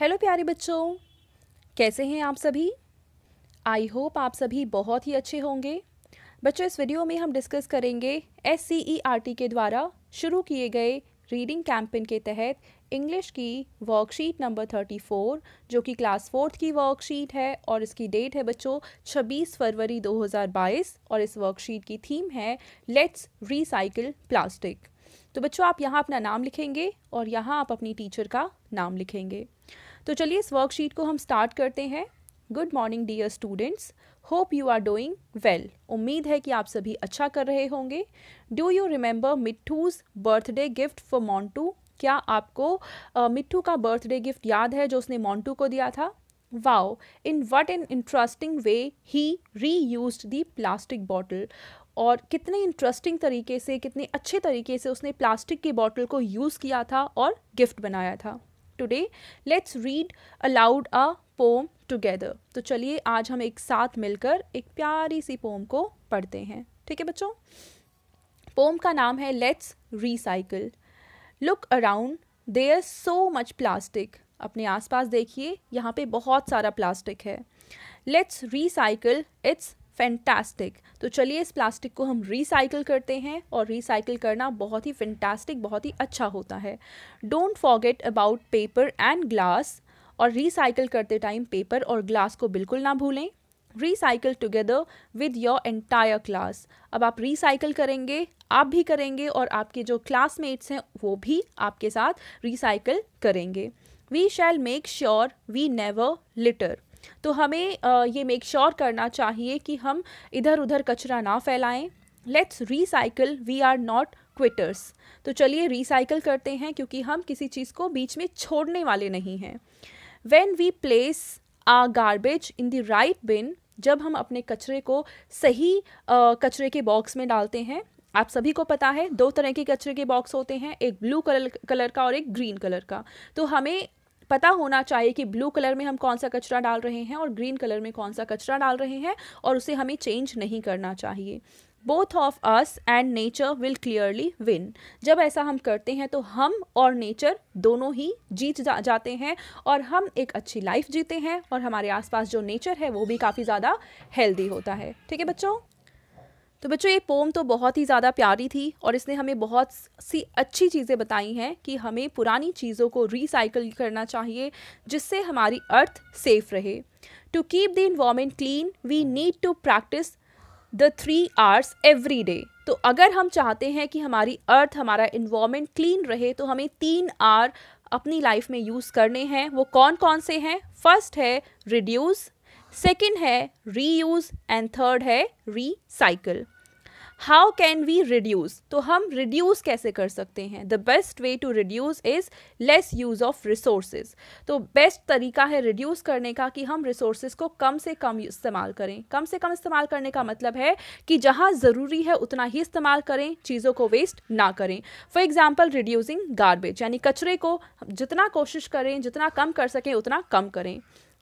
hello प्यारे बच्चों कैसे हैं आप सभी आई होप आप सभी बहुत ही अच्छे होंगे बच्चों इस वीडियो में हम डिस्कस करेंगे S C E R T के द्वारा शुरू किए गए रीडिंग कैंपेन के तहत इंग्लिश की वर्कशीट नंबर थर्टी फोर जो कि क्लास फोर्थ की वर्कशीट है और इसकी डेट है बच्चों छब्बीस फरवरी बाईस और इस वर्कशीट की थीम है लेट्स रिसाइकिल प्लास्टिक तो बच्चों आप यहाँ अपना नाम लिखेंगे और यहाँ आप अपनी टीचर का नाम लिखेंगे तो चलिए इस वर्कशीट को हम स्टार्ट करते हैं good morning dear students hope you are doing well उम्मीद है कि आप सभी अच्छा कर रहे होंगे do you remember Mitthu's birthday gift for Montu क्या आपको uh, मिट्टू का बर्थडे गिफ्ट याद है जो उसने मॉन्टू को दिया था wow in what an interesting way he reuse the plastic bottle और कितने इंटरेस्टिंग तरीके से कितने अच्छे तरीके से उसने प्लास्टिक की बॉटल को यूज़ किया था और गिफ्ट बनाया था today let's read aloud a poem together तो चलिए आज हम एक साथ मिलकर एक प्यारी सी पोम को पढ़ते हैं ठीक है बच्चों पोम का नाम है let's recycle look around there so much plastic अपने आसपास देखिए यहाँ पे बहुत सारा प्लास्टिक है लेट्स रिसाइकल इट्स फैंटास्टिक तो चलिए इस प्लास्टिक को हम रिसाइकिल करते हैं और रिसाइकिल करना बहुत ही फैंटास्टिक बहुत ही अच्छा होता है don't forget about paper and glass और रिसाइकिल करते टाइम पेपर और ग्लास को बिल्कुल ना भूलें recycle together with your entire class अब आप रिसाइकिल करेंगे आप भी करेंगे और आपके जो क्लासमेट्स हैं वो भी आपके साथ रिसाइकिल करेंगे we shall make sure we never litter तो हमें ये मेक श्योर sure करना चाहिए कि हम इधर उधर कचरा ना फैलाएं let's recycle we are not quitters तो चलिए रिसाइकल करते हैं क्योंकि हम किसी चीज़ को बीच में छोड़ने वाले नहीं हैं when we place a garbage in the right bin जब हम अपने कचरे को सही आ, कचरे के बॉक्स में डालते हैं आप सभी को पता है दो तरह के कचरे के बॉक्स होते हैं एक ब्लू कलर कलर का और एक ग्रीन कलर का तो हमें पता होना चाहिए कि ब्लू कलर में हम कौन सा कचरा डाल रहे हैं और ग्रीन कलर में कौन सा कचरा डाल रहे हैं और उसे हमें चेंज नहीं करना चाहिए both of us and nature will clearly win जब ऐसा हम करते हैं तो हम और नेचर दोनों ही जीत जा जाते हैं और हम एक अच्छी लाइफ जीते हैं और हमारे आसपास जो नेचर है वो भी काफ़ी ज़्यादा हेल्दी होता है ठीक है बच्चों तो बच्चों ये पोम तो बहुत ही ज़्यादा प्यारी थी और इसने हमें बहुत सी अच्छी चीज़ें बताई हैं कि हमें पुरानी चीज़ों को रिसाइकल करना चाहिए जिससे हमारी अर्थ सेफ रहे to keep the environment clean we need to practice the three R's every day तो अगर हम चाहते हैं कि हमारी अर्थ हमारा इन्वामेंट क्लीन रहे तो हमें तीन आर अपनी लाइफ में यूज़ करने हैं वो कौन कौन से हैं फर्स्ट है रिड्यूस सेकेंड है री एंड थर्ड है recycle how can we reduce तो हम रिड्यूस कैसे कर सकते हैं the best way to reduce is less use of resources तो बेस्ट तरीका है रिड्यूस करने का कि हम रिसोर्सेज को कम से कम इस्तेमाल करें कम से कम इस्तेमाल करने का मतलब है कि जहाँ ज़रूरी है उतना ही इस्तेमाल करें चीज़ों को वेस्ट ना करें फॉर एग्ज़ाम्पल रिड्यूसिंग गार्बेज यानी कचरे को जितना कोशिश करें जितना कम कर सकें उतना कम करें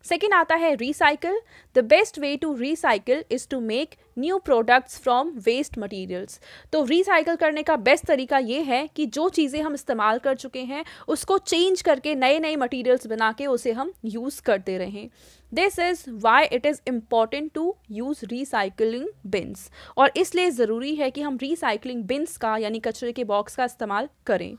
सेकेंड आता है recycle the best way to recycle is to make new products from waste materials तो रिसाइकिल करने का बेस्ट तरीका ये है कि जो चीज़ें हम इस्तेमाल कर चुके हैं उसको चेंज करके नए नए मटेरियल्स बना के उसे हम यूज़ करते रहें this is why it is important to use recycling bins और इसलिए ज़रूरी है कि हम रिसाइकलिंग बिन्स का यानी कचरे के बॉक्स का इस्तेमाल करें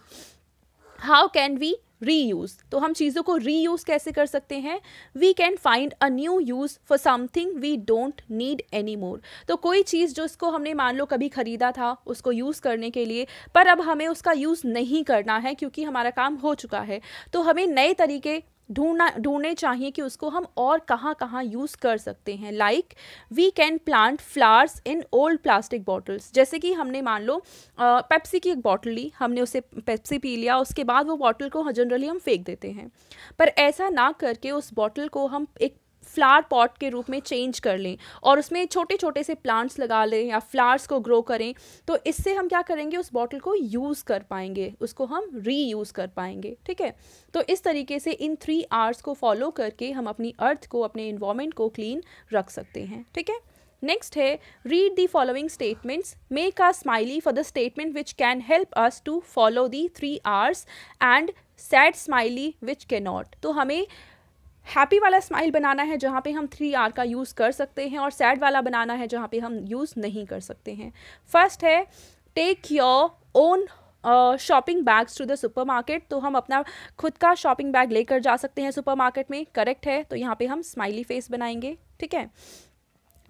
हाउ कैन वी रीयूज़ तो हम चीज़ों को रीयूज़ कैसे कर सकते हैं we can find a new use for something we don't need any more तो कोई चीज़ जो इसको हमने मान लो कभी ख़रीदा था उसको यूज़ करने के लिए पर अब हमें उसका यूज़ नहीं करना है क्योंकि हमारा काम हो चुका है तो हमें नए तरीके ढूंढना ढूंढने चाहिए कि उसको हम और कहाँ कहाँ यूज़ कर सकते हैं like we can plant flowers in old plastic bottles जैसे कि हमने मान लो पेप्सी की एक बॉटल ली हमने उसे पेप्सी पी लिया उसके बाद वो बॉटल को जनरली हम फेंक देते हैं पर ऐसा ना करके उस बॉटल को हम एक फ्लावर पॉट के रूप में चेंज कर लें और उसमें छोटे छोटे से प्लांट्स लगा लें या फ्लावर्स को ग्रो करें तो इससे हम क्या करेंगे उस बॉटल को यूज़ कर पाएंगे उसको हम री यूज़ कर पाएंगे ठीक है तो इस तरीके से इन थ्री आर्स को फॉलो करके हम अपनी अर्थ को अपने इन्वामेंट को क्लीन रख सकते हैं ठीक है नेक्स्ट है read the following statements make a smiley for the statement which can help us to follow the three R's and sad smiley which can not तो हमें हैप्पी वाला स्माइल बनाना है जहाँ पे हम थ्री आर का यूज़ कर सकते हैं और सैड वाला बनाना है जहाँ पे हम यूज़ नहीं कर सकते हैं फर्स्ट है take your own shopping bags to the supermarket तो हम अपना खुद का शॉपिंग बैग लेकर जा सकते हैं सुपर मार्केट में करेक्ट है तो यहाँ पे हम स्माइली फेस बनाएंगे ठीक है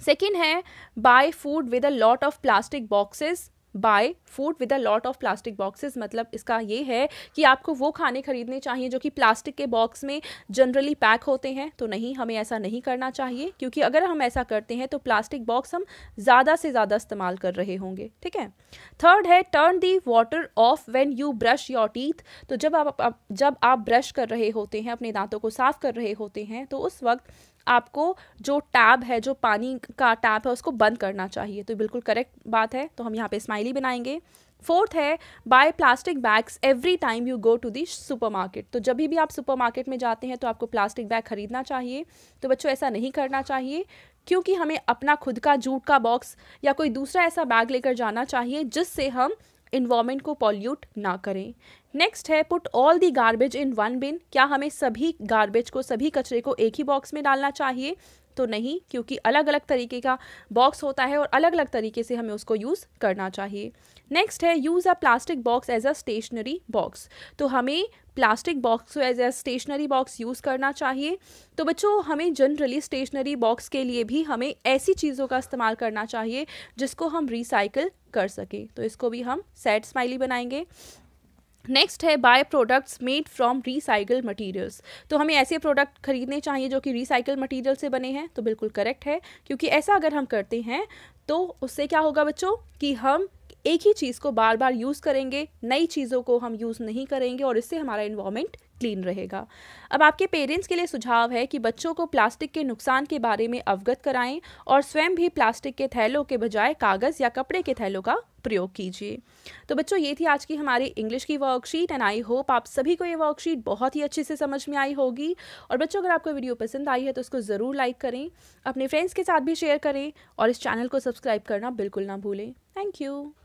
सेकेंड है buy food with a lot of plastic boxes buy food with a lot of plastic boxes मतलब इसका ये है कि आपको वो खाने खरीदने चाहिए जो कि प्लास्टिक के बॉक्स में जनरली पैक होते हैं तो नहीं हमें ऐसा नहीं करना चाहिए क्योंकि अगर हम ऐसा करते हैं तो प्लास्टिक बॉक्स हम ज़्यादा से ज़्यादा इस्तेमाल कर रहे होंगे ठीक है थर्ड है turn the water off when you brush your teeth तो जब आप, आप जब आप ब्रश कर रहे होते हैं अपने दांतों को साफ कर रहे होते हैं तो उस वक्त आपको जो टैब है जो पानी का टैब है उसको बंद करना चाहिए तो बिल्कुल करेक्ट बात है तो हम यहाँ पे स्माइली बनाएंगे फोर्थ है buy plastic bags every time you go to the supermarket तो जब भी आप सुपरमार्केट में जाते हैं तो आपको प्लास्टिक बैग खरीदना चाहिए तो बच्चों ऐसा नहीं करना चाहिए क्योंकि हमें अपना खुद का जूट का बॉक्स या कोई दूसरा ऐसा बैग लेकर जाना चाहिए जिससे हम इन्वामेंट को पॉल्यूट ना करें नेक्स्ट है put all the garbage in one bin क्या हमें सभी गार्बेज को सभी कचरे को एक ही बॉक्स में डालना चाहिए तो नहीं क्योंकि अलग अलग तरीके का बॉक्स होता है और अलग अलग तरीके से हमें उसको यूज़ करना चाहिए नेक्स्ट है use a plastic box as a stationery box तो हमें plastic box as a stationery box use करना चाहिए तो बच्चों हमें जनरली स्टेशनरी बॉक्स के लिए भी हमें ऐसी चीज़ों का इस्तेमाल करना चाहिए जिसको हम रिसाइकल कर सके तो इसको भी हम सैड स्माइली बनाएंगे नेक्स्ट है buy products made from recycle materials तो हमें ऐसे प्रोडक्ट खरीदने चाहिए जो कि रिसाइकल मटेरियल से बने हैं तो बिल्कुल करेक्ट है क्योंकि ऐसा अगर हम करते हैं तो उससे क्या होगा बच्चों कि हम एक ही चीज़ को बार बार यूज़ करेंगे नई चीज़ों को हम यूज़ नहीं करेंगे और इससे हमारा इन्वामेंट क्लीन रहेगा अब आपके पेरेंट्स के लिए सुझाव है कि बच्चों को प्लास्टिक के नुकसान के बारे में अवगत कराएं और स्वयं भी प्लास्टिक के थैलों के बजाय कागज़ या कपड़े के थैलों का प्रयोग कीजिए तो बच्चों ये थी आज की हमारी इंग्लिश की वर्कशीट एंड आई होप आप सभी को ये वर्कशीट बहुत ही अच्छे से समझ में आई होगी और बच्चों अगर आपको वीडियो पसंद आई है तो उसको ज़रूर लाइक करें अपने फ्रेंड्स के साथ भी शेयर करें और इस चैनल को सब्सक्राइब करना बिल्कुल ना भूलें थैंक यू